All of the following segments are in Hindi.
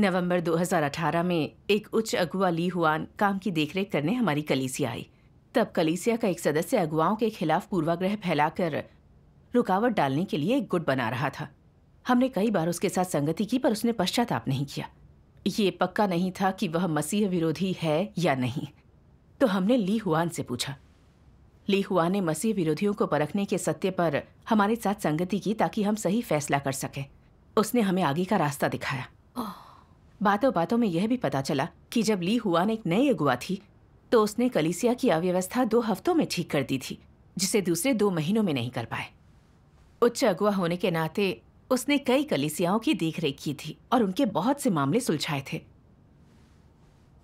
नवंबर 2018 में एक उच्च अगुआ ली हुआन काम की देखरेख करने हमारी कलीसिया आई तब कलीसिया का एक सदस्य अगुवाओं के खिलाफ पूर्वाग्रह फैलाकर रुकावट डालने के लिए एक गुट बना रहा था हमने कई बार उसके साथ संगति की पर उसने पश्चाताप नहीं किया ये पक्का नहीं था कि वह मसीह विरोधी है या नहीं तो हमने ली हुआन से पूछा ली हुआ ने मसीह विरोधियों को परखने के सत्य पर हमारे साथ संगति की ताकि हम सही फैसला कर सकें उसने हमें आगे का रास्ता दिखाया बातों बातों में यह भी पता चला कि जब ली हुआन एक नई अगुआ थी तो उसने कलिसिया की अव्यवस्था दो हफ्तों में ठीक कर दी थी जिसे दूसरे दो महीनों में नहीं कर पाए उच्च अगुआ होने के नाते उसने कई कलिसियाओं की देखरेख की थी और उनके बहुत से मामले सुलझाए थे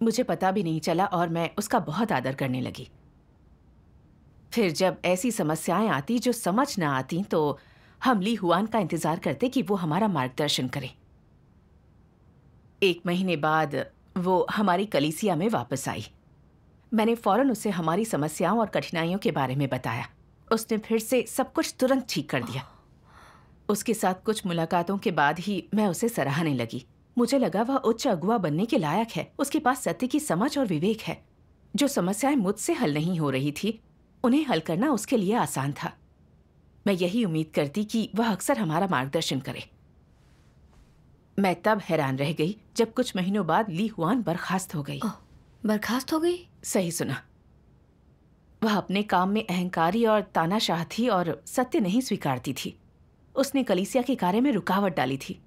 मुझे पता भी नहीं चला और मैं उसका बहुत आदर करने लगी फिर जब ऐसी समस्याएं आती जो समझ ना आती तो हम ली हुआन का इंतज़ार करते कि वो हमारा मार्गदर्शन करें एक महीने बाद वो हमारी कलीसिया में वापस आई मैंने फौरन उसे हमारी समस्याओं और कठिनाइयों के बारे में बताया उसने फिर से सब कुछ तुरंत ठीक कर दिया उसके साथ कुछ मुलाकातों के बाद ही मैं उसे सराहने लगी मुझे लगा वह उच्च अगुआ बनने के लायक है उसके पास सत्य की समझ और विवेक है जो समस्याएं मुझसे हल नहीं हो रही थी उन्हें हल करना उसके लिए आसान था मैं यही उम्मीद करती कि वह अक्सर हमारा मार्गदर्शन करे मैं तब हैरान रह गई जब कुछ महीनों बाद ली हुआन बर्खास्त हो गई बर्खास्त हो गई सही सुना वह अपने काम में अहंकारी और तानाशाह थी और सत्य नहीं स्वीकारती थी उसने कलीसिया के कार्य में रुकावट डाली थी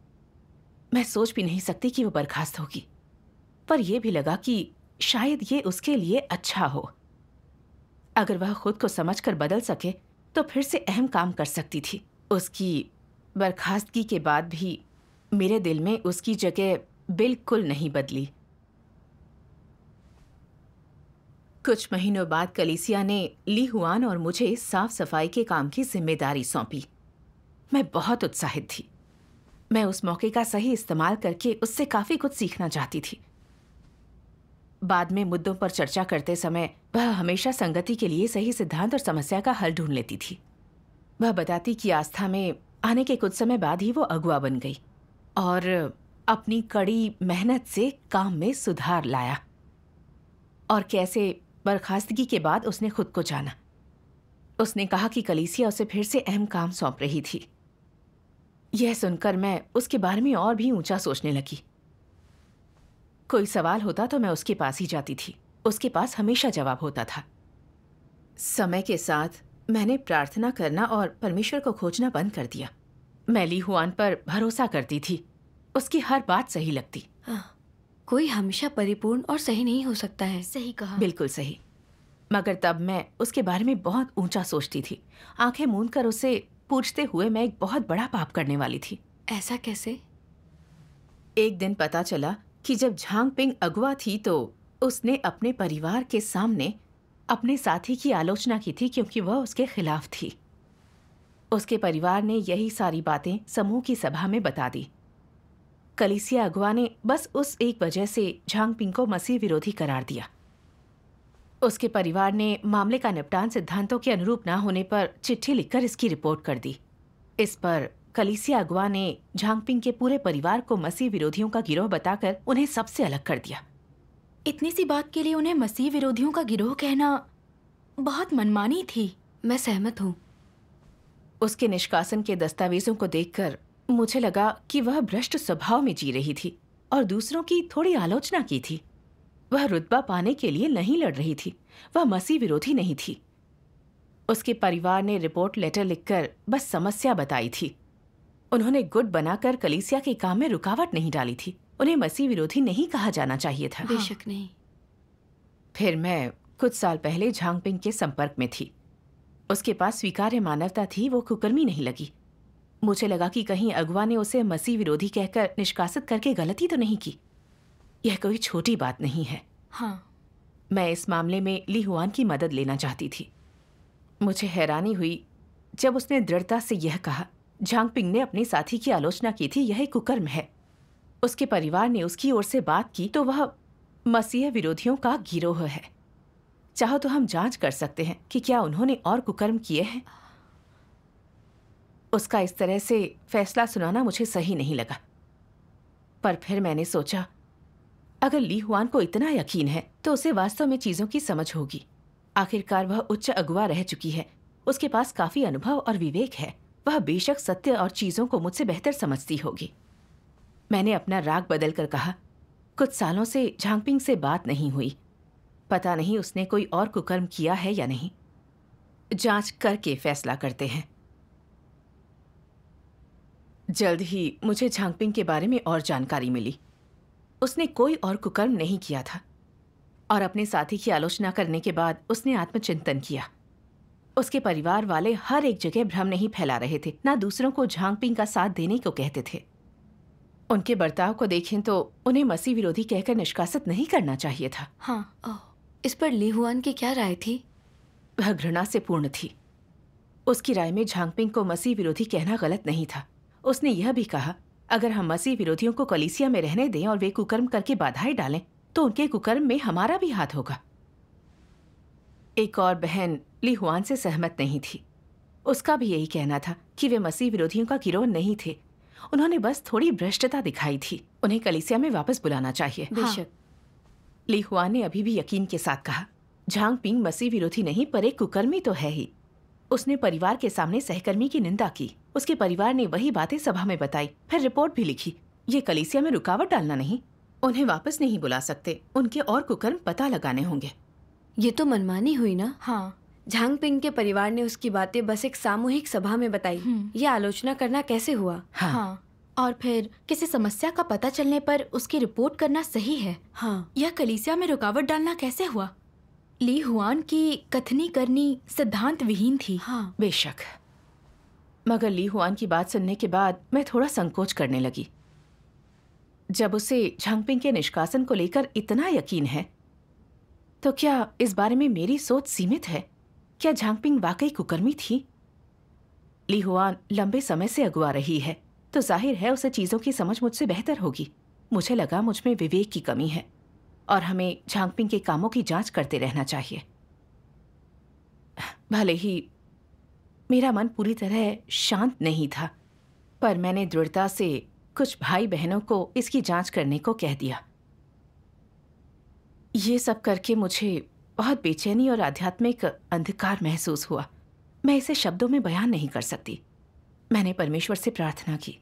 मैं सोच भी नहीं सकती कि वह बर्खास्त होगी पर यह भी लगा कि शायद ये उसके लिए अच्छा हो अगर वह खुद को समझकर बदल सके तो फिर से अहम काम कर सकती थी उसकी बर्खास्तगी के बाद भी मेरे दिल में उसकी जगह बिल्कुल नहीं बदली कुछ महीनों बाद कलीसिया ने ली हुआन और मुझे साफ सफाई के काम की जिम्मेदारी सौंपी मैं बहुत उत्साहित थी मैं उस मौके का सही इस्तेमाल करके उससे काफ़ी कुछ सीखना चाहती थी बाद में मुद्दों पर चर्चा करते समय वह हमेशा संगति के लिए सही सिद्धांत और समस्या का हल ढूंढ लेती थी वह बताती कि आस्था में आने के कुछ समय बाद ही वो अगुआ बन गई और अपनी कड़ी मेहनत से काम में सुधार लाया और कैसे बर्खास्तगी के बाद उसने खुद को जाना उसने कहा कि कलीसिया उसे फिर से अहम काम सौंप रही थी यह सुनकर मैं उसके बारे में और भी ऊंचा सोचने लगी कोई सवाल होता तो मैं उसके पास ही जाती थी उसके पास हमेशा जवाब होता था समय के साथ मैंने प्रार्थना करना और परमेश्वर को खोजना बंद कर दिया मैं ली हुआन पर भरोसा करती थी उसकी हर बात सही लगती हाँ, कोई हमेशा परिपूर्ण और सही नहीं हो सकता है सही कहा बिल्कुल सही मगर तब मैं उसके बारे में बहुत ऊंचा सोचती थी आंखें मूंद कर उसे पूछते हुए मैं एक बहुत बड़ा पाप करने वाली थी ऐसा कैसे एक दिन पता चला कि जब झांग पिंग अगुआ थी तो उसने अपने परिवार के सामने अपने साथी की आलोचना की थी क्योंकि वह उसके खिलाफ थी उसके परिवार ने यही सारी बातें समूह की सभा में बता दी कलिसिया अगुआ ने बस उस एक वजह से झांगपिंग को मसीह विरोधी करार दिया उसके परिवार ने मामले का निपटान सिद्धांतों के अनुरूप न होने पर चिट्ठी लिखकर इसकी रिपोर्ट कर दी इस पर कलिसिया अगुआ ने झांगपिंग के पूरे परिवार को मसीह विरोधियों का गिरोह बताकर उन्हें सबसे अलग कर दिया इतनी सी बात के लिए उन्हें मसीह विरोधियों का गिरोह कहना बहुत मनमानी थी मैं सहमत हूँ उसके निष्कासन के दस्तावेजों को देखकर मुझे लगा कि वह भ्रष्ट स्वभाव में जी रही थी और दूसरों की थोड़ी आलोचना की थी वह रुतबा पाने के लिए नहीं लड़ रही थी वह मसी विरोधी नहीं थी उसके परिवार ने रिपोर्ट लेटर लिखकर बस समस्या बताई थी उन्होंने गुट बनाकर कलीसिया के काम में रुकावट नहीं डाली थी उन्हें मसीह विरोधी नहीं कहा जाना चाहिए था बेशक नहीं फिर मैं कुछ साल पहले झांगपिंग के संपर्क में थी उसके पास स्वीकार्य मानवता थी वो कुकर्मी नहीं लगी मुझे लगा कि कहीं अगवा ने उसे मसीह विरोधी कहकर निष्कासित करके गलती तो नहीं की यह कोई छोटी बात नहीं है हाँ मैं इस मामले में ली हुआन की मदद लेना चाहती थी मुझे हैरानी हुई जब उसने दृढ़ता से यह कहा झांग पिंग ने अपने साथी की आलोचना की थी यह कुकर्म है उसके परिवार ने उसकी ओर से बात की तो वह मसीह विरोधियों का गिरोह है चाहो तो हम जांच कर सकते हैं कि क्या उन्होंने और कुकर्म किए हैं उसका इस तरह से फैसला सुनाना मुझे सही नहीं लगा पर फिर मैंने सोचा अगर ली हुआन को इतना यकीन है तो उसे वास्तव में चीज़ों की समझ होगी आखिरकार वह उच्च अगुआ रह चुकी है उसके पास काफ़ी अनुभव और विवेक है वह बेशक सत्य और चीज़ों को मुझसे बेहतर समझती होगी मैंने अपना राग बदल कर कहा कुछ सालों से झांगपिंग से बात नहीं हुई पता नहीं उसने कोई और कुकर्म किया है या नहीं जांच करके फैसला करते हैं जल्द ही मुझे झांगपिंग के बारे में और जानकारी मिली उसने कोई और कुकर्म नहीं किया था और अपने साथी की आलोचना करने के बाद उसने आत्मचिंतन किया उसके परिवार वाले हर एक जगह भ्रम नहीं फैला रहे थे ना दूसरों को झांगपिंग का साथ देने को कहते थे उनके बर्ताव को देखें तो उन्हें मसीह विरोधी कहकर निष्कासित नहीं करना चाहिए था हाँ इस पर ली हुआन की क्या राय थी वह घृणा से पूर्ण थी उसकी राय में झांगपिंग को मसीह विरोधी कहना गलत नहीं था उसने यह भी कहा अगर हम मसीह विरोधियों को कलीसिया में रहने दें और वे कुकर्म करके बाधाएं डालें तो उनके कुकर्म में हमारा भी हाथ होगा एक और बहन ली हुआन से सहमत नहीं थी उसका भी यही कहना था कि वे मसीह विरोधियों का गिरोह नहीं थे उन्होंने बस थोड़ी भ्रष्टता दिखाई थी उन्हें कलीसिया में वापस बुलाना चाहिए बेशक लिहुआ ने अभी भी यकीन के साथ कहा झांग पिंग मसीह विरोधी नहीं पर एक कुकर्मी तो है ही उसने परिवार के सामने सहकर्मी की निंदा की उसके परिवार ने वही बातें सभा में बताई फिर रिपोर्ट भी लिखी ये कलीसिया में रुकावट डालना नहीं उन्हें वापस नहीं बुला सकते उनके और कुकर्म पता लगाने होंगे ये तो मनमानी हुई ना हाँ झांग पिंग के परिवार ने उसकी बातें बस एक सामूहिक सभा में बताई हम्म। ये आलोचना करना कैसे हुआ हाँ, हाँ। और फिर किसी समस्या का पता चलने पर उसकी रिपोर्ट करना सही है हाँ यह कलीसिया में रुकावट डालना कैसे हुआ ली हुआन की कथनी करनी सिद्धांत विहीन थी हाँ बेशक मगर ली हुआन की बात सुनने के बाद मैं थोड़ा संकोच करने लगी जब उसे झंगपिंग के निष्कासन को लेकर इतना यकीन है तो क्या इस बारे में मेरी सोच सीमित है क्या झांगपिंग वाकई कुकर्मी थी ली हुआन लंबे समय से अगुआ रही है तो जाहिर है उसे चीज़ों की समझ मुझसे बेहतर होगी मुझे लगा मुझ में विवेक की कमी है और हमें झांगपिंग के कामों की जांच करते रहना चाहिए भले ही मेरा मन पूरी तरह शांत नहीं था पर मैंने दृढ़ता से कुछ भाई बहनों को इसकी जांच करने को कह दिया ये सब करके मुझे बहुत बेचैनी और आध्यात्मिक अंधकार महसूस हुआ मैं इसे शब्दों में बयान नहीं कर सकती मैंने परमेश्वर से प्रार्थना की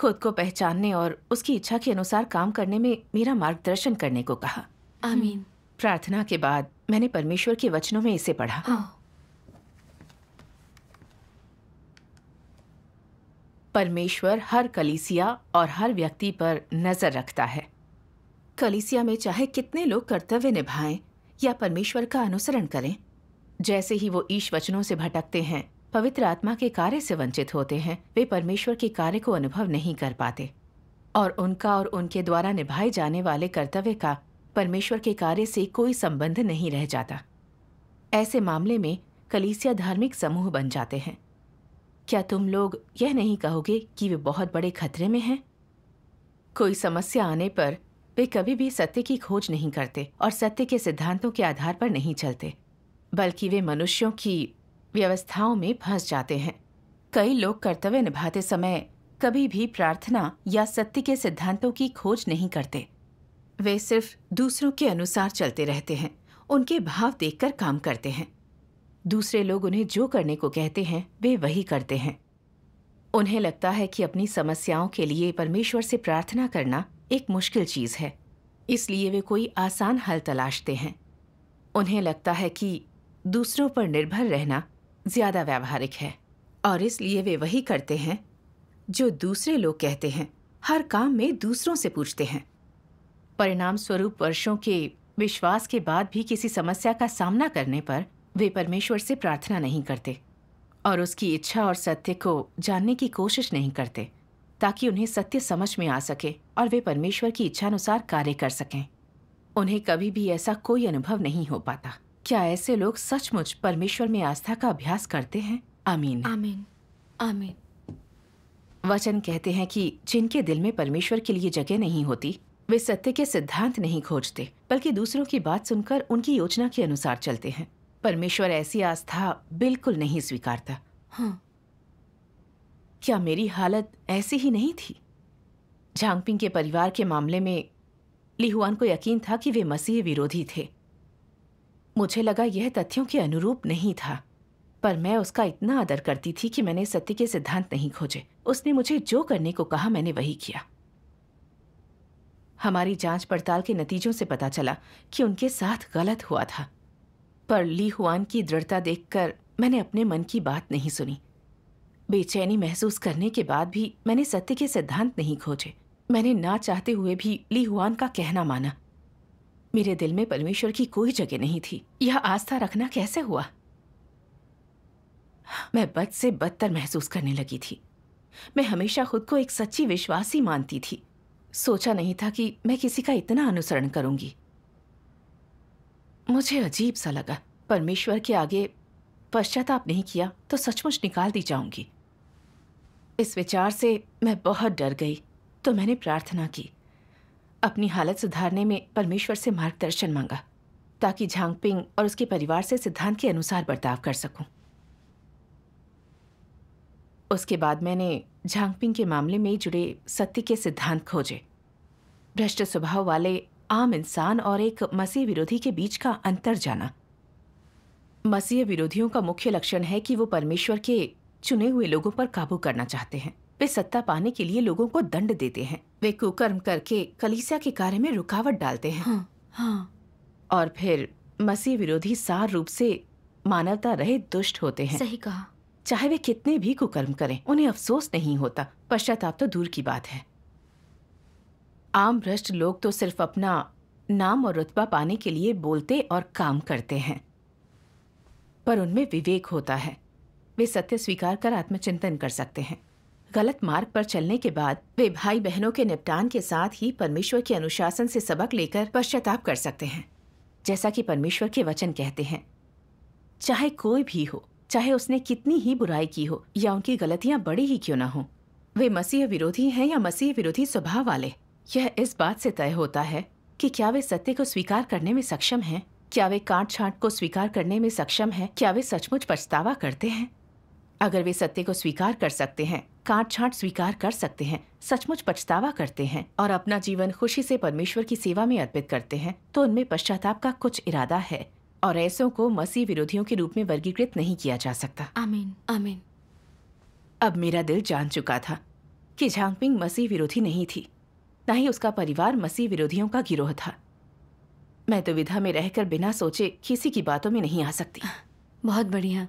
खुद को पहचानने और उसकी इच्छा के अनुसार काम करने में मेरा मार्गदर्शन करने को कहा आमीन प्रार्थना के बाद मैंने परमेश्वर के वचनों में इसे पढ़ा हाँ। परमेश्वर हर कलीसिया और हर व्यक्ति पर नजर रखता है कलीसिया में चाहे कितने लोग कर्तव्य निभाएं या परमेश्वर का अनुसरण करें जैसे ही वो ईश वचनों से भटकते हैं पवित्र आत्मा के कार्य से वंचित होते हैं वे परमेश्वर के कार्य को अनुभव नहीं कर पाते और उनका और उनके द्वारा निभाए जाने वाले कर्तव्य का परमेश्वर के कार्य से कोई संबंध नहीं रह जाता ऐसे मामले में कलीसिया धार्मिक समूह बन जाते हैं क्या तुम लोग यह नहीं कहोगे कि वे बहुत बड़े खतरे में हैं कोई समस्या आने पर वे कभी भी सत्य की खोज नहीं करते और सत्य के सिद्धांतों के आधार पर नहीं चलते बल्कि वे मनुष्यों की व्यवस्थाओं में फंस जाते हैं कई लोग कर्तव्य निभाते समय कभी भी प्रार्थना या सत्य के सिद्धांतों की खोज नहीं करते वे सिर्फ दूसरों के अनुसार चलते रहते हैं उनके भाव देखकर काम करते हैं दूसरे लोग उन्हें जो करने को कहते हैं वे वही करते हैं उन्हें लगता है कि अपनी समस्याओं के लिए परमेश्वर से प्रार्थना करना एक मुश्किल चीज़ है इसलिए वे कोई आसान हल तलाशते हैं उन्हें लगता है कि दूसरों पर निर्भर रहना ज़्यादा व्यावहारिक है और इसलिए वे वही करते हैं जो दूसरे लोग कहते हैं हर काम में दूसरों से पूछते हैं परिणाम स्वरूप वर्षों के विश्वास के बाद भी किसी समस्या का सामना करने पर वे परमेश्वर से प्रार्थना नहीं करते और उसकी इच्छा और सत्य को जानने की कोशिश नहीं करते ताकि उन्हें सत्य समझ में आ सके और वे परमेश्वर की इच्छानुसार कार्य कर सकें उन्हें कभी भी ऐसा कोई अनुभव नहीं हो पाता क्या ऐसे लोग सचमुच परमेश्वर में आस्था का अभ्यास करते हैं आमीन आमीन आमीन वचन कहते हैं कि जिनके दिल में परमेश्वर के लिए जगह नहीं होती वे सत्य के सिद्धांत नहीं खोजते बल्कि दूसरों की बात सुनकर उनकी योजना के अनुसार चलते हैं परमेश्वर ऐसी आस्था बिल्कुल नहीं स्वीकारता हाँ क्या मेरी हालत ऐसी ही नहीं थी झांगपिंग के परिवार के मामले में लिहुआन को यकीन था कि वे मसीह विरोधी थे मुझे लगा यह तथ्यों के अनुरूप नहीं था पर मैं उसका इतना आदर करती थी कि मैंने सत्य के सिद्धांत नहीं खोजे उसने मुझे जो करने को कहा मैंने वही किया हमारी जांच पड़ताल के नतीजों से पता चला कि उनके साथ गलत हुआ था पर ली हुआन की दृढ़ता देखकर मैंने अपने मन की बात नहीं सुनी बेचैनी महसूस करने के बाद भी मैंने सत्य के सिद्धांत नहीं खोजे मैंने ना चाहते हुए भी ली हुआन का कहना माना मेरे दिल में परमेश्वर की कोई जगह नहीं थी यह आस्था रखना कैसे हुआ मैं बद से बदतर महसूस करने लगी थी मैं हमेशा खुद को एक सच्ची विश्वासी मानती थी सोचा नहीं था कि मैं किसी का इतना अनुसरण करूंगी मुझे अजीब सा लगा परमेश्वर के आगे पश्चाताप नहीं किया तो सचमुच निकाल दी जाऊंगी इस विचार से मैं बहुत डर गई तो मैंने प्रार्थना की अपनी हालत सुधारने में परमेश्वर से मार्गदर्शन मांगा ताकि झांगपिंग और उसके परिवार से सिद्धांत के अनुसार बर्ताव कर सकूं। उसके बाद मैंने झांगपिंग के मामले में जुड़े सत्य के सिद्धांत खोजे भ्रष्ट स्वभाव वाले आम इंसान और एक मसीह विरोधी के बीच का अंतर जाना मसीह विरोधियों का मुख्य लक्षण है कि वो परमेश्वर के चुने हुए लोगों पर काबू करना चाहते हैं वे सत्ता पाने के लिए लोगों को दंड देते हैं वे कुकर्म करके कलीसिया के कार्य में रुकावट डालते हैं हाँ, हाँ। और फिर मसीह विरोधी सार रूप से मानवता रहे दुष्ट होते हैं सही कहा चाहे वे कितने भी कुकर्म करें उन्हें अफसोस नहीं होता पश्चाताप तो दूर की बात है आम भ्रष्ट लोग तो सिर्फ अपना नाम और रुतबा पाने के लिए बोलते और काम करते हैं पर उनमें विवेक होता है वे सत्य स्वीकार कर आत्मचिंतन कर सकते हैं गलत मार्ग पर चलने के बाद वे भाई बहनों के निपटान के साथ ही परमेश्वर के अनुशासन से सबक लेकर पश्चाताप कर सकते हैं जैसा कि परमेश्वर के वचन कहते हैं चाहे कोई भी हो चाहे उसने कितनी ही बुराई की हो या उनकी गलतियां बड़ी ही क्यों ना हो वे मसीह विरोधी हैं या मसीह विरोधी स्वभाव वाले यह इस बात से तय होता है कि क्या वे सत्य को स्वीकार करने में सक्षम हैं क्या वे काट छाट को स्वीकार करने में सक्षम हैं क्या वे सचमुच पछतावा करते हैं अगर वे सत्य को स्वीकार कर सकते हैं काट छाट स्वीकार कर सकते हैं सचमुच पछतावा करते हैं और अपना जीवन खुशी से परमेश्वर की सेवा में अर्पित करते हैं तो उनमें पश्चाताप का कुछ इरादा है और ऐसों को मसीह विरोधियों के रूप में वर्गीकृत नहीं किया जा सकता आमीन आमीन अब मेरा दिल जान चुका था कि झांगपिंग मसीह विरोधी नहीं थी न ही उसका परिवार मसीह विरोधियों का गिरोह था मैं दुविधा तो में रहकर बिना सोचे किसी की बातों में नहीं आ सकती बहुत बढ़िया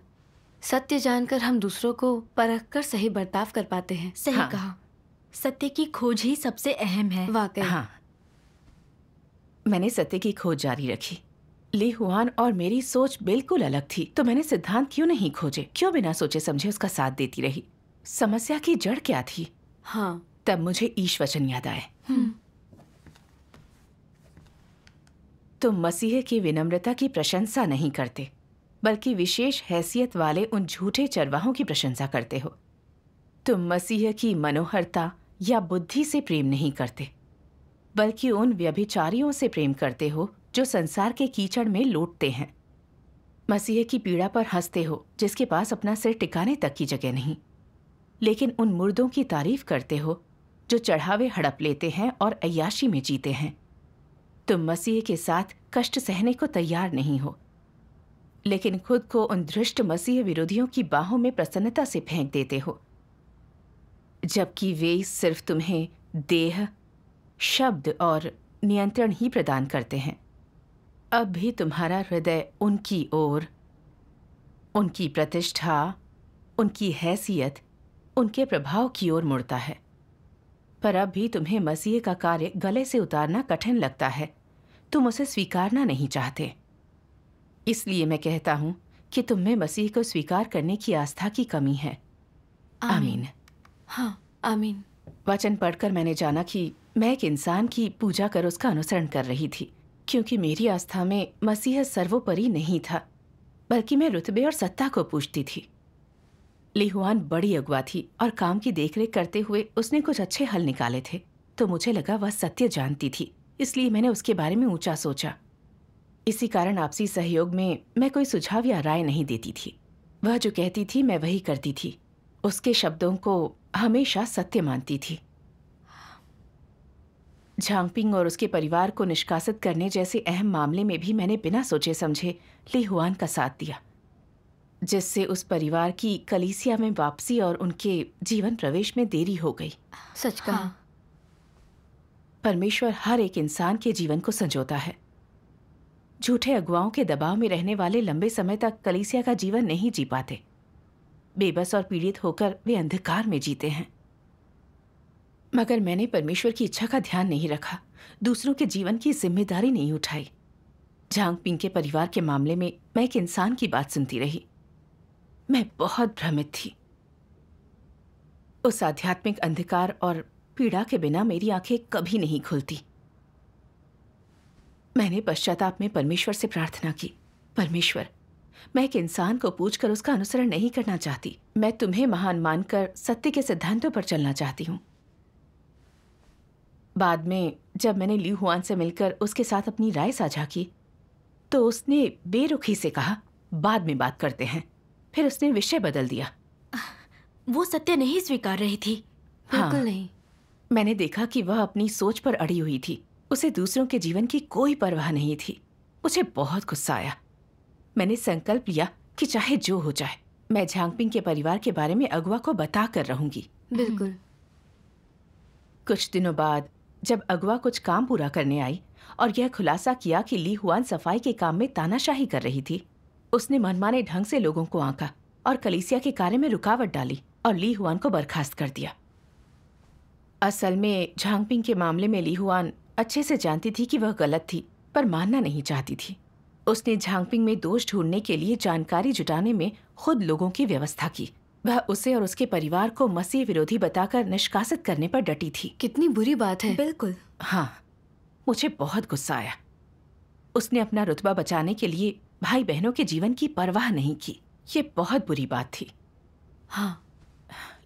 सत्य जानकर हम दूसरों को परख कर सही बर्ताव कर पाते हैं सही हाँ। कहा सत्य की खोज ही सबसे अहम है वाकई हाँ मैंने सत्य की खोज जारी रखी ली हुआन और मेरी सोच बिल्कुल अलग थी तो मैंने सिद्धांत क्यों नहीं खोजे क्यों बिना सोचे समझे उसका साथ देती रही समस्या की जड़ क्या थी हाँ तब मुझे ईश वचन याद आए हम्म। तुम मसीह की विनम्रता की प्रशंसा नहीं करते बल्कि विशेष हैसियत वाले उन झूठे चरवाहों की प्रशंसा करते हो तुम मसीह की मनोहरता या बुद्धि से प्रेम नहीं करते बल्कि उन व्यभिचारियों से प्रेम करते हो जो संसार के कीचड़ में लौटते हैं मसीह की पीड़ा पर हंसते हो जिसके पास अपना सिर टिकाने तक की जगह नहीं लेकिन उन मुर्दों की तारीफ करते हो जो चढ़ावे हड़प लेते हैं और अयाशी में जीते हैं तुम मसीह के साथ कष्ट सहने को तैयार नहीं हो लेकिन खुद को उन दृष्ट मसीह विरोधियों की बाहों में प्रसन्नता से फेंक देते हो जबकि वे सिर्फ तुम्हें देह शब्द और नियंत्रण ही प्रदान करते हैं अब भी तुम्हारा हृदय उनकी ओर उनकी प्रतिष्ठा उनकी हैसियत उनके प्रभाव की ओर मुड़ता है पर अब भी तुम्हें मसीह का कार्य गले से उतारना कठिन लगता है तुम उसे स्वीकारना नहीं चाहते इसलिए मैं कहता हूं कि तुम में मसीह को स्वीकार करने की आस्था की कमी है आमीन हाँ आमीन वचन पढ़कर मैंने जाना कि मैं एक इंसान की पूजा कर उसका अनुसरण कर रही थी क्योंकि मेरी आस्था में मसीह सर्वोपरि नहीं था बल्कि मैं रुतबे और सत्ता को पूछती थी लिहुआन बड़ी अगवा थी और काम की देखरेख करते हुए उसने कुछ अच्छे हल निकाले थे तो मुझे लगा वह सत्य जानती थी इसलिए मैंने उसके बारे में ऊंचा सोचा इसी कारण आपसी सहयोग में मैं कोई सुझाव या राय नहीं देती थी वह जो कहती थी मैं वही करती थी उसके शब्दों को हमेशा सत्य मानती थी झांगपिंग और उसके परिवार को निष्कासित करने जैसे अहम मामले में भी मैंने बिना सोचे समझे ली हुआन का साथ दिया जिससे उस परिवार की कलीसिया में वापसी और उनके जीवन प्रवेश में देरी हो गई सच कहा हाँ। परमेश्वर हर एक इंसान के जीवन को संजोता है झूठे अगुवाओं के दबाव में रहने वाले लंबे समय तक कलीसिया का जीवन नहीं जी पाते बेबस और पीड़ित होकर वे अंधकार में जीते हैं मगर मैंने परमेश्वर की इच्छा का ध्यान नहीं रखा दूसरों के जीवन की जिम्मेदारी नहीं उठाई झांग पिंग के परिवार के मामले में मैं एक इंसान की बात सुनती रही मैं बहुत भ्रमित थी उस आध्यात्मिक अंधकार और पीड़ा के बिना मेरी आंखें कभी नहीं खुलती मैंने पश्चाताप में परमेश्वर से प्रार्थना की परमेश्वर मैं एक इंसान को पूछकर उसका अनुसरण नहीं करना चाहती मैं तुम्हें महान मानकर सत्य के सिद्धांतों पर चलना चाहती हूँ बाद में जब मैंने ली हुआन से मिलकर उसके साथ अपनी राय साझा की तो उसने बेरुखी से कहा बाद में बात करते हैं फिर उसने विषय बदल दिया वो सत्य नहीं स्वीकार रही थी हाँ, नहीं मैंने देखा कि वह अपनी सोच पर अड़ी हुई थी उसे दूसरों के जीवन की कोई परवाह नहीं थी उसे बहुत गुस्सा आया मैंने संकल्प लिया कि चाहे जो हो जाए मैं झांगपिंग के परिवार के बारे में अगुआ को बता कर रहूंगी बिल्कुल कुछ दिनों बाद जब अगुआ कुछ काम पूरा करने आई और यह खुलासा किया कि ली हुआन सफाई के काम में तानाशाही कर रही थी उसने मनमाने ढंग से लोगों को आंका और कलीसिया के कार्य में रुकावट डाली और ली हुआन को बर्खास्त कर दिया असल में झांगपिंग के मामले में ली हुआन अच्छे से जानती थी कि वह गलत थी पर मानना नहीं चाहती थी उसने झांगपिंग में दोष ढूंढने के लिए जानकारी जुटाने में खुद लोगों की व्यवस्था की वह उसे और उसके परिवार को मसीह विरोधी बताकर निष्कासित करने पर डटी थी कितनी बुरी बात है बिल्कुल हाँ मुझे बहुत गुस्सा आया उसने अपना रुतबा बचाने के लिए भाई बहनों के जीवन की परवाह नहीं की ये बहुत बुरी बात थी हाँ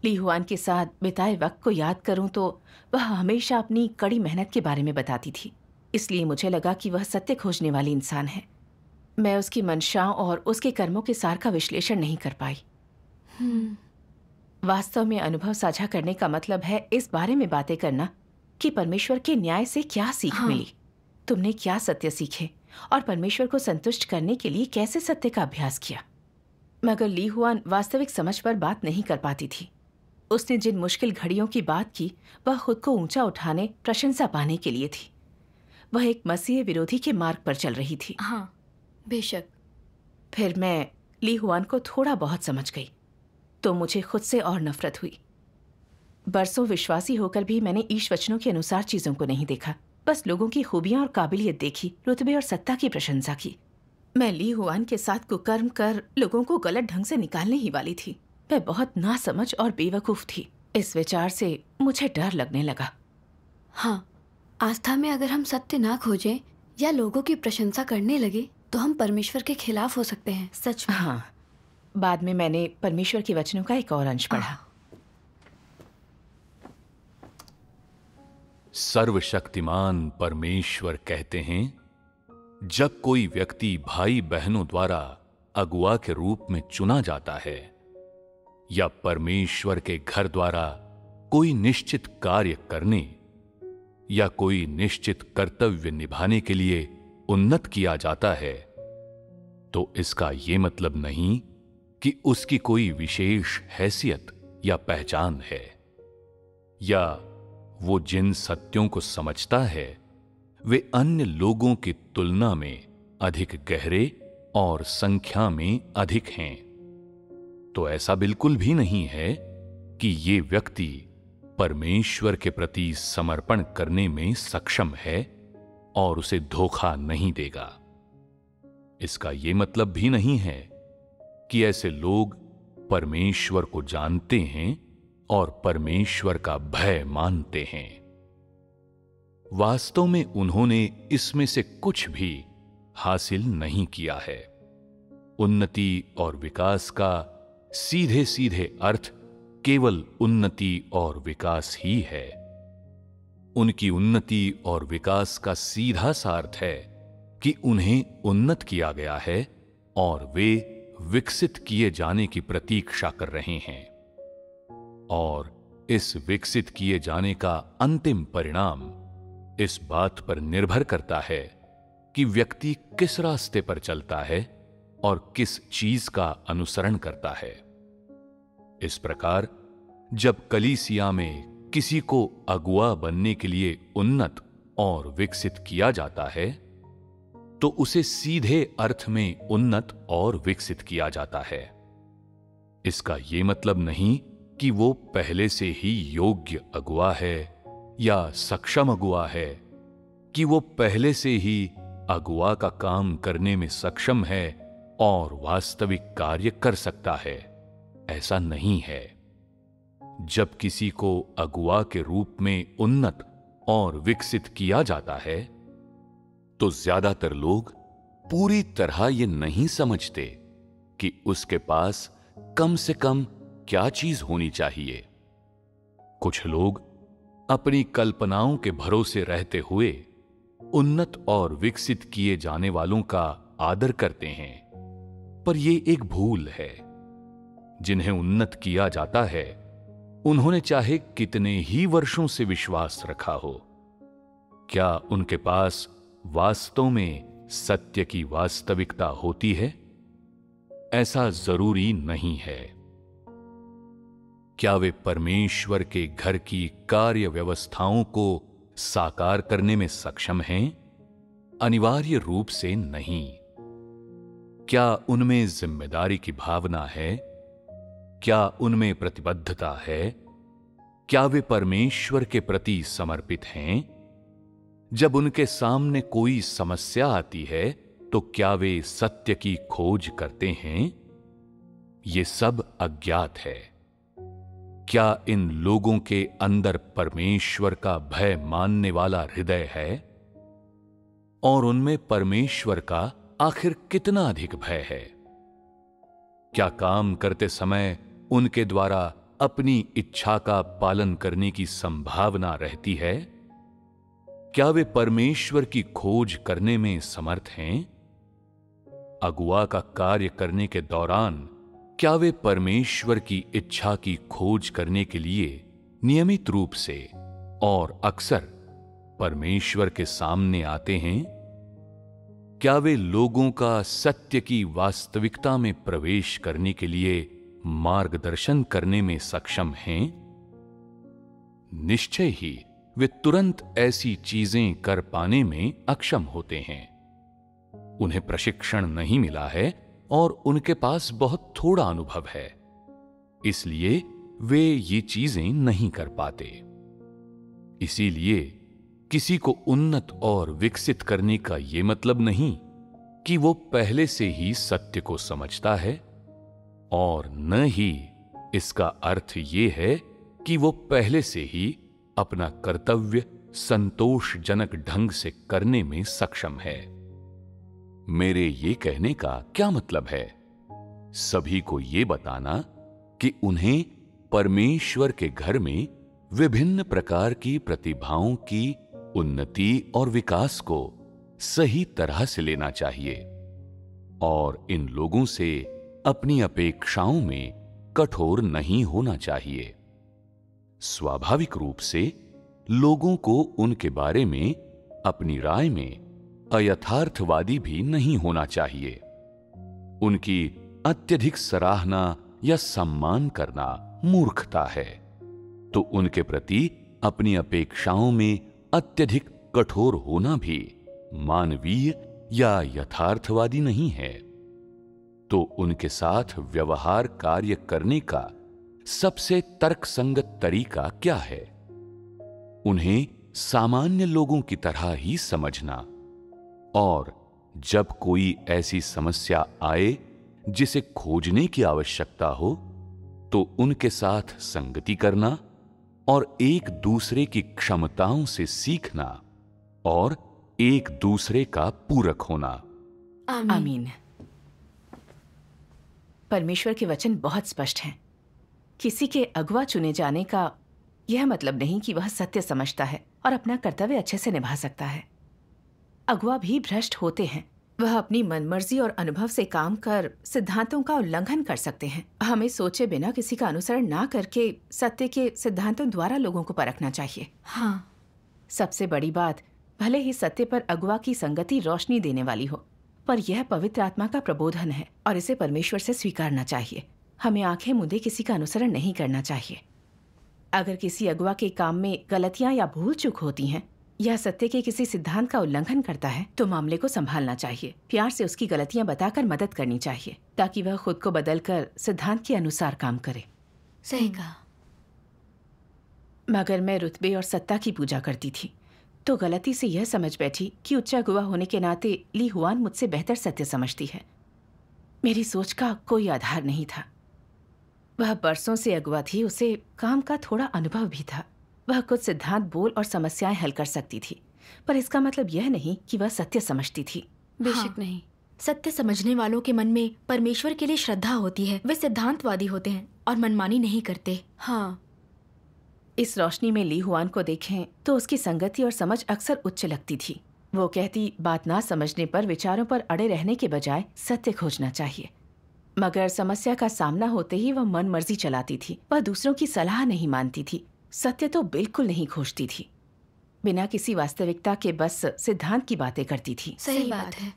ली हुआन के साथ बिताए वक्त को याद करूं तो वह हमेशा अपनी कड़ी मेहनत के बारे में बताती थी इसलिए मुझे लगा कि वह सत्य खोजने वाली इंसान है मैं उसकी मंशाओं और उसके कर्मों के सार का विश्लेषण नहीं कर पाई हम्म। वास्तव में अनुभव साझा करने का मतलब है इस बारे में बातें करना कि परमेश्वर के न्याय से क्या सीख हाँ। मिली तुमने क्या सत्य सीखे और परमेश्वर को संतुष्ट करने के लिए कैसे सत्य का अभ्यास किया मगर ली हुआन वास्तविक समझ पर बात नहीं कर पाती थी उसने जिन मुश्किल घड़ियों की बात की वह खुद को ऊंचा उठाने प्रशंसा पाने के लिए थी वह एक मसीह विरोधी के मार्ग पर चल रही थी हाँ बेशक फिर मैं ली हुआन को थोड़ा बहुत समझ गई तो मुझे खुद से और नफरत हुई बरसों विश्वासी होकर भी मैंने ईश वचनों के अनुसार चीजों को नहीं देखा बस लोगों की खूबियां और काबिलियत देखी रुतबे और सत्ता की प्रशंसा की मैं ली हुआन के साथ कुकर्म कर लोगों को गलत ढंग से निकालने ही वाली थी मैं बहुत नासमझ और बेवकूफ थी इस विचार से मुझे डर लगने लगा हाँ आस्था में अगर हम सत्य ना खोजें या लोगों की प्रशंसा करने लगे तो हम परमेश्वर के खिलाफ हो सकते हैं सच में हाँ बाद में मैंने परमेश्वर के वचनों का एक और अंश पढ़ा हाँ। सर्वशक्तिमान परमेश्वर कहते हैं जब कोई व्यक्ति भाई बहनों द्वारा अगुआ के रूप में चुना जाता है या परमेश्वर के घर द्वारा कोई निश्चित कार्य करने या कोई निश्चित कर्तव्य निभाने के लिए उन्नत किया जाता है तो इसका यह मतलब नहीं कि उसकी कोई विशेष हैसियत या पहचान है या वो जिन सत्यों को समझता है वे अन्य लोगों की तुलना में अधिक गहरे और संख्या में अधिक हैं तो ऐसा बिल्कुल भी नहीं है कि ये व्यक्ति परमेश्वर के प्रति समर्पण करने में सक्षम है और उसे धोखा नहीं देगा इसका यह मतलब भी नहीं है कि ऐसे लोग परमेश्वर को जानते हैं और परमेश्वर का भय मानते हैं वास्तव में उन्होंने इसमें से कुछ भी हासिल नहीं किया है उन्नति और विकास का सीधे सीधे अर्थ केवल उन्नति और विकास ही है उनकी उन्नति और विकास का सीधा सा अर्थ है कि उन्हें उन्नत किया गया है और वे विकसित किए जाने की प्रतीक्षा कर रहे हैं और इस विकसित किए जाने का अंतिम परिणाम इस बात पर निर्भर करता है कि व्यक्ति किस रास्ते पर चलता है और किस चीज का अनुसरण करता है इस प्रकार जब कलीसिया में किसी को अगुआ बनने के लिए उन्नत और विकसित किया जाता है तो उसे सीधे अर्थ में उन्नत और विकसित किया जाता है इसका यह मतलब नहीं कि वो पहले से ही योग्य अगुआ है या सक्षम अगुआ है कि वो पहले से ही अगुआ का काम करने में सक्षम है और वास्तविक कार्य कर सकता है ऐसा नहीं है जब किसी को अगुआ के रूप में उन्नत और विकसित किया जाता है तो ज्यादातर लोग पूरी तरह यह नहीं समझते कि उसके पास कम से कम क्या चीज होनी चाहिए कुछ लोग अपनी कल्पनाओं के भरोसे रहते हुए उन्नत और विकसित किए जाने वालों का आदर करते हैं पर यह एक भूल है जिन्हें उन्नत किया जाता है उन्होंने चाहे कितने ही वर्षों से विश्वास रखा हो क्या उनके पास वास्तव में सत्य की वास्तविकता होती है ऐसा जरूरी नहीं है क्या वे परमेश्वर के घर की कार्य व्यवस्थाओं को साकार करने में सक्षम हैं अनिवार्य रूप से नहीं क्या उनमें जिम्मेदारी की भावना है क्या उनमें प्रतिबद्धता है क्या वे परमेश्वर के प्रति समर्पित हैं जब उनके सामने कोई समस्या आती है तो क्या वे सत्य की खोज करते हैं ये सब अज्ञात है क्या इन लोगों के अंदर परमेश्वर का भय मानने वाला हृदय है और उनमें परमेश्वर का आखिर कितना अधिक भय है क्या काम करते समय उनके द्वारा अपनी इच्छा का पालन करने की संभावना रहती है क्या वे परमेश्वर की खोज करने में समर्थ हैं अगुआ का कार्य करने के दौरान क्या वे परमेश्वर की इच्छा की खोज करने के लिए नियमित रूप से और अक्सर परमेश्वर के सामने आते हैं क्या वे लोगों का सत्य की वास्तविकता में प्रवेश करने के लिए मार्गदर्शन करने में सक्षम हैं निश्चय ही वे तुरंत ऐसी चीजें कर पाने में अक्षम होते हैं उन्हें प्रशिक्षण नहीं मिला है और उनके पास बहुत थोड़ा अनुभव है इसलिए वे ये चीजें नहीं कर पाते इसीलिए किसी को उन्नत और विकसित करने का यह मतलब नहीं कि वो पहले से ही सत्य को समझता है और न ही इसका अर्थ ये है कि वो पहले से ही अपना कर्तव्य संतोषजनक ढंग से करने में सक्षम है मेरे ये कहने का क्या मतलब है सभी को ये बताना कि उन्हें परमेश्वर के घर में विभिन्न प्रकार की प्रतिभाओं की उन्नति और विकास को सही तरह से लेना चाहिए और इन लोगों से अपनी अपेक्षाओं में कठोर नहीं होना चाहिए स्वाभाविक रूप से लोगों को उनके बारे में अपनी राय में अयथार्थवादी भी नहीं होना चाहिए उनकी अत्यधिक सराहना या सम्मान करना मूर्खता है तो उनके प्रति अपनी अपेक्षाओं में अत्यधिक कठोर होना भी मानवीय या यथार्थवादी नहीं है तो उनके साथ व्यवहार कार्य करने का सबसे तर्कसंगत तरीका क्या है उन्हें सामान्य लोगों की तरह ही समझना और जब कोई ऐसी समस्या आए जिसे खोजने की आवश्यकता हो तो उनके साथ संगति करना और एक दूसरे की क्षमताओं से सीखना और एक दूसरे का पूरक होना आमीन, आमीन। परमेश्वर के वचन बहुत स्पष्ट हैं किसी के अगवा चुने जाने का यह मतलब नहीं कि वह सत्य समझता है और अपना कर्तव्य अच्छे से निभा सकता है अगुआ भी भ्रष्ट होते हैं वह अपनी मनमर्जी और अनुभव से काम कर सिद्धांतों का उल्लंघन कर सकते हैं हमें सोचे बिना किसी का अनुसरण ना करके सत्य के सिद्धांतों द्वारा लोगों को परखना चाहिए हाँ सबसे बड़ी बात भले ही सत्य पर अगुवा की संगति रोशनी देने वाली हो पर यह पवित्र आत्मा का प्रबोधन है और इसे परमेश्वर से स्वीकारना चाहिए हमें आंखें मुदे किसी का अनुसरण नहीं करना चाहिए अगर किसी अगुवा के काम में गलतियां या भूल चूक होती हैं या सत्य के किसी सिद्धांत का उल्लंघन करता है तो मामले को संभालना चाहिए प्यार से उसकी गलतियां बताकर मदद करनी चाहिए ताकि वह खुद को बदलकर सिद्धांत के अनुसार काम करे सही हम्म। कहा मगर मैं रुतबे और सत्ता की पूजा करती थी तो गलती से यह समझ बैठी कि उच्च गुआ होने के नाते ली हुआन मुझसे बेहतर सत्य समझती है मेरी सोच का कोई आधार नहीं था वह बरसों से अगुआ थी उसे काम का थोड़ा अनुभव भी था वह कुछ सिद्धांत बोल और समस्याएं हल कर सकती थी पर इसका मतलब यह नहीं कि वह सत्य समझती थी बेशक हाँ। नहीं सत्य समझने वालों के मन में परमेश्वर के लिए श्रद्धा होती है वे सिद्धांतवादी होते हैं और मनमानी नहीं करते हाँ इस रोशनी में ली हुआन को देखें तो उसकी संगति और समझ अक्सर उच्च लगती थी वो कहती बात ना समझने पर विचारों पर अड़े रहने के बजाय सत्य खोजना चाहिए मगर समस्या का सामना होते ही वह मन मर्जी चलाती थी वह दूसरों की सलाह नहीं मानती थी सत्य तो बिल्कुल नहीं खोजती थी बिना किसी वास्तविकता के बस सिद्धांत की बातें करती थी सही बात है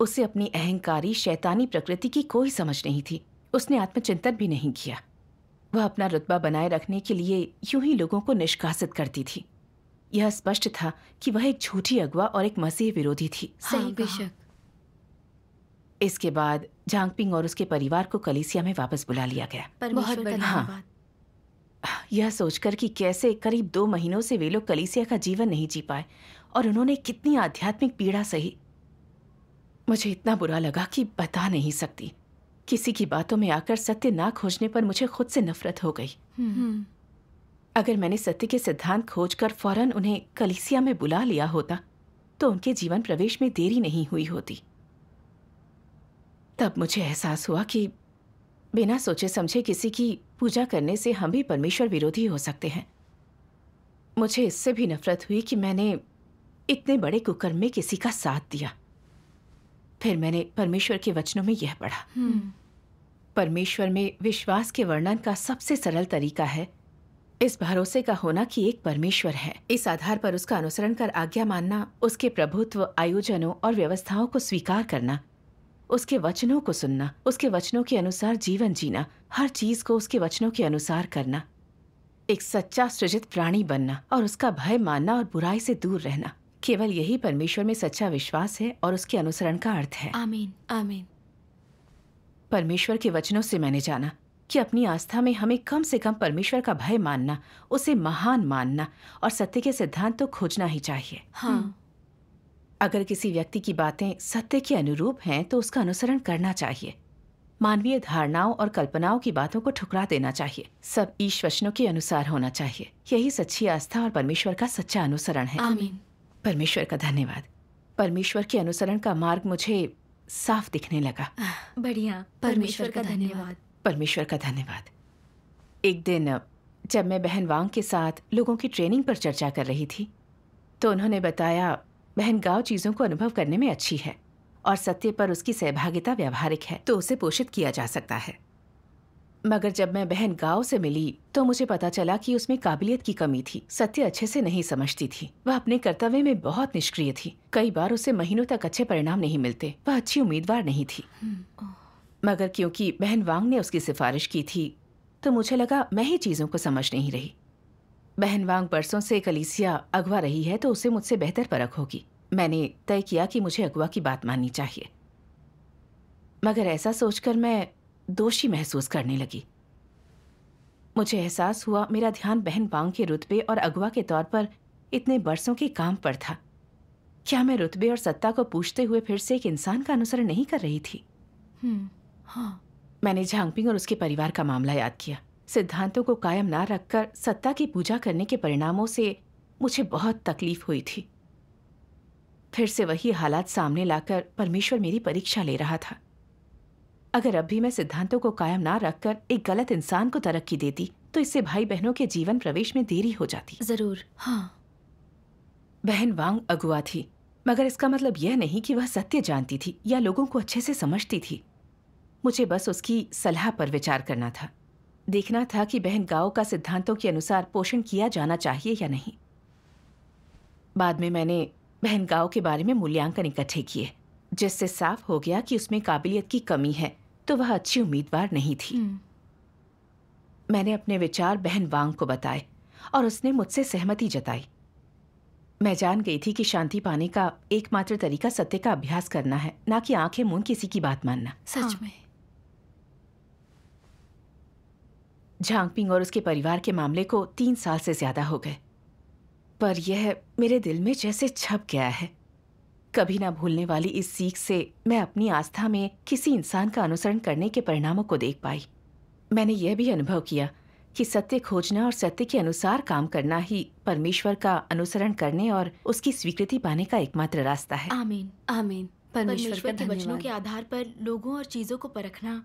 उसे अपनी अहंकारी शैतानी प्रकृति की कोई समझ नहीं थी उसने आत्मचिंतन भी नहीं किया वह अपना रुतबा बनाए रखने के लिए यूं ही लोगों को निष्कासित करती थी यह स्पष्ट था कि वह एक झूठी अगवा और एक मसीह विरोधी थी हाँ, सही हाँ, बेशक इसके बाद झांगपिंग और उसके परिवार को कलीसिया में वापस बुला लिया गया बहुत बढ़िया हाँ, बात यह सोचकर कि कैसे करीब दो महीनों से वे लोग कलीसिया का जीवन नहीं जी पाए और उन्होंने कितनी आध्यात्मिक पीड़ा सही मुझे इतना बुरा लगा कि बता नहीं सकती किसी की बातों में आकर सत्य ना खोजने पर मुझे खुद से नफरत हो गई हम्म। अगर मैंने सत्य के सिद्धांत खोजकर फौरन उन्हें कलीसिया में बुला लिया होता तो उनके जीवन प्रवेश में देरी नहीं हुई होती तब मुझे एहसास हुआ कि बिना सोचे समझे किसी की पूजा करने से हम भी परमेश्वर विरोधी हो सकते हैं मुझे इससे भी नफरत हुई कि मैंने इतने बड़े कुकर्म में किसी का साथ दिया फिर मैंने परमेश्वर के वचनों में यह पढ़ा हम्म। परमेश्वर में विश्वास के वर्णन का सबसे सरल तरीका है इस भरोसे का होना कि एक परमेश्वर है इस आधार पर उसका अनुसरण कर आज्ञा मानना उसके प्रभुत्व आयोजनों और व्यवस्थाओं को स्वीकार करना उसके वचनों को सुनना उसके वचनों के अनुसार जीवन जीना हर चीज को उसके वचनों के अनुसार करना एक सच्चा सृजित प्राणी बनना और उसका भय मानना और बुराई से दूर रहना केवल यही परमेश्वर में सच्चा विश्वास है और उसके अनुसरण का अर्थ है आमीन आमीन परमेश्वर के वचनों से मैंने जाना कि अपनी आस्था में हमें कम से कम परमेश्वर का भय मानना उसे महान मानना और सत्य के सिद्धांत तो खोजना ही चाहिए हाँ अगर किसी व्यक्ति की बातें सत्य के अनुरूप हैं तो उसका अनुसरण करना चाहिए मानवीय धारणाओं और कल्पनाओं की बातों को ठुकरा देना चाहिए सब ईश के अनुसार होना चाहिए यही सच्ची आस्था और परमेश्वर का सच्चा अनुसरण है आमीन परमेश्वर का धन्यवाद परमेश्वर के अनुसरण का मार्ग मुझे साफ दिखने लगा बढ़िया परमेश्वर का धन्यवाद परमेश्वर का धन्यवाद एक दिन जब मैं बहन वांग के साथ लोगों की ट्रेनिंग पर चर्चा कर रही थी तो उन्होंने बताया बहन गाँव चीजों को अनुभव करने में अच्छी है और सत्य पर उसकी सहभागिता व्यावहारिक है तो उसे पोषित किया जा सकता है मगर जब मैं बहन गांव से मिली तो मुझे पता चला कि उसमें काबिलियत की कमी थी सत्य अच्छे से नहीं समझती थी वह अपने कर्तव्य में बहुत निष्क्रिय थी कई बार उसे महीनों तक अच्छे परिणाम नहीं मिलते वह अच्छी उम्मीदवार नहीं थी मगर क्योंकि बहन वांग ने उसकी सिफारिश की थी तो मुझे लगा मैं ही चीज़ों को समझ नहीं रही बहन वांग बरसों से कलीसिया अगवा रही है तो उसे मुझसे बेहतर परख होगी मैंने तय किया कि मुझे अगवा की बात माननी चाहिए मगर ऐसा सोचकर मैं दोषी महसूस करने लगी मुझे एहसास हुआ मेरा ध्यान बहन वांग के रुतबे और अगवा के तौर पर इतने बरसों के काम पर था क्या मैं रुतबे और सत्ता को पूछते हुए फिर से एक इंसान का अनुसरण नहीं कर रही थी हम्म, हाँ मैंने झांगपिंग और उसके परिवार का मामला याद किया सिद्धांतों को कायम ना रखकर सत्ता की पूजा करने के परिणामों से मुझे बहुत तकलीफ हुई थी फिर से वही हालात सामने लाकर परमेश्वर मेरी परीक्षा ले रहा था अगर अब भी मैं सिद्धांतों को कायम ना रखकर एक गलत इंसान को तरक्की देती तो इससे भाई बहनों के जीवन प्रवेश में देरी हो जाती जरूर हाँ बहन वांग अगुआ थी मगर इसका मतलब यह नहीं कि वह सत्य जानती थी या लोगों को अच्छे से समझती थी मुझे बस उसकी सलाह पर विचार करना था देखना था कि बहन गांव का सिद्धांतों के अनुसार पोषण किया जाना चाहिए या नहीं बाद में मैंने बहन गांव के बारे में मूल्यांकन इकट्ठे किए जिससे साफ हो गया कि उसमें काबिलियत की कमी है तो वह अच्छी उम्मीदवार नहीं थी हम्म। मैंने अपने विचार बहन वांग को बताए और उसने मुझसे सहमति जताई मैं जान गई थी कि शांति पाने का एकमात्र तरीका सत्य का अभ्यास करना है ना कि आंखें मूंद किसी की बात मानना सच हाँ। में झांगपिंग और उसके परिवार के मामले को तीन साल से ज्यादा हो गए पर यह मेरे दिल में जैसे छप गया है कभी ना भूलने वाली इस सीख से मैं अपनी आस्था में किसी इंसान का अनुसरण करने के परिणामों को देख पाई मैंने यह भी अनुभव किया कि सत्य खोजना और सत्य के अनुसार काम करना ही परमेश्वर का अनुसरण करने और उसकी स्वीकृति पाने का एकमात्र रास्ता है आमीन आमीन परमेश्वर, के वचनों के आधार पर लोगों और चीजों को परखना